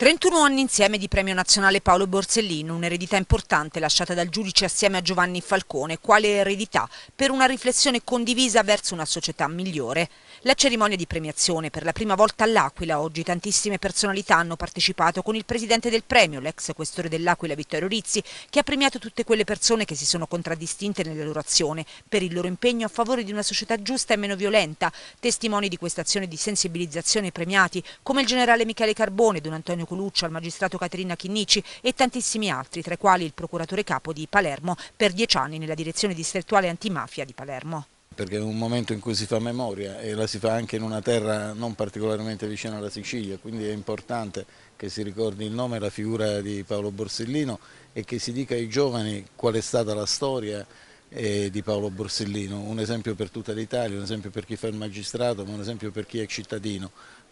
31 anni insieme di premio nazionale Paolo Borsellino, un'eredità importante lasciata dal giudice assieme a Giovanni Falcone, quale eredità per una riflessione condivisa verso una società migliore. La cerimonia di premiazione per la prima volta all'Aquila, oggi tantissime personalità hanno partecipato con il presidente del premio, l'ex questore dell'Aquila Vittorio Rizzi, che ha premiato tutte quelle persone che si sono contraddistinte nella loro azione per il loro impegno a favore di una società giusta e meno violenta, testimoni di questa azione di sensibilizzazione premiati come il generale Michele Carbone, Don Antonio Coluccio al magistrato Caterina Chinnici e tantissimi altri, tra i quali il procuratore capo di Palermo per dieci anni nella direzione distrettuale antimafia di Palermo perché è un momento in cui si fa memoria e la si fa anche in una terra non particolarmente vicina alla Sicilia, quindi è importante che si ricordi il nome e la figura di Paolo Borsellino e che si dica ai giovani qual è stata la storia eh, di Paolo Borsellino, un esempio per tutta l'Italia, un esempio per chi fa il magistrato, ma un esempio per chi è cittadino,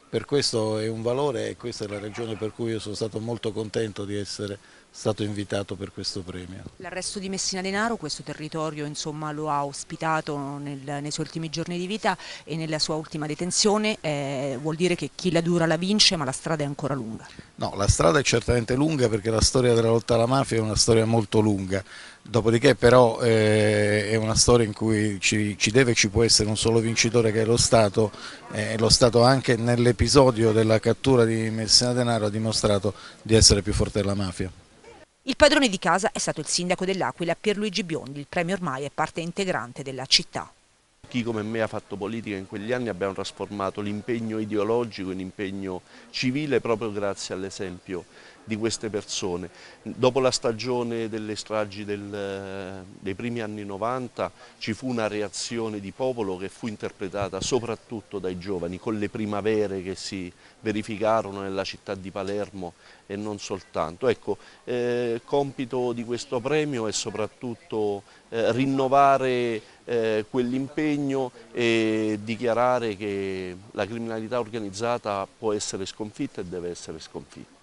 per questo è un valore e questa è la ragione per cui io sono stato molto contento di essere stato invitato per questo premio. L'arresto di Messina Denaro, questo territorio insomma, lo ha ospitato nel, nei suoi ultimi giorni di vita e nella sua ultima detenzione, eh, vuol dire che chi la dura la vince ma la strada è ancora lunga? No, la strada è certamente lunga perché la storia della lotta alla mafia è una storia molto lunga, Dopodiché però eh, è una storia in cui ci, ci, deve e ci può essere un solo vincitore che è lo Stato e eh, lo Stato anche nell'episodio della cattura di Messina Denaro ha dimostrato di essere più forte della mafia. Il padrone di casa è stato il sindaco dell'Aquila Pierluigi Biondi, il premio ormai è parte integrante della città. Chi come me ha fatto politica in quegli anni abbiamo trasformato l'impegno ideologico in impegno civile proprio grazie all'esempio di queste persone. Dopo la stagione delle stragi del, eh, dei primi anni 90 ci fu una reazione di popolo che fu interpretata soprattutto dai giovani, con le primavere che si verificarono nella città di Palermo e non soltanto. Ecco, eh, compito di questo premio è soprattutto eh, rinnovare eh, quell'impegno e dichiarare che la criminalità organizzata può essere sconfitta e deve essere sconfitta.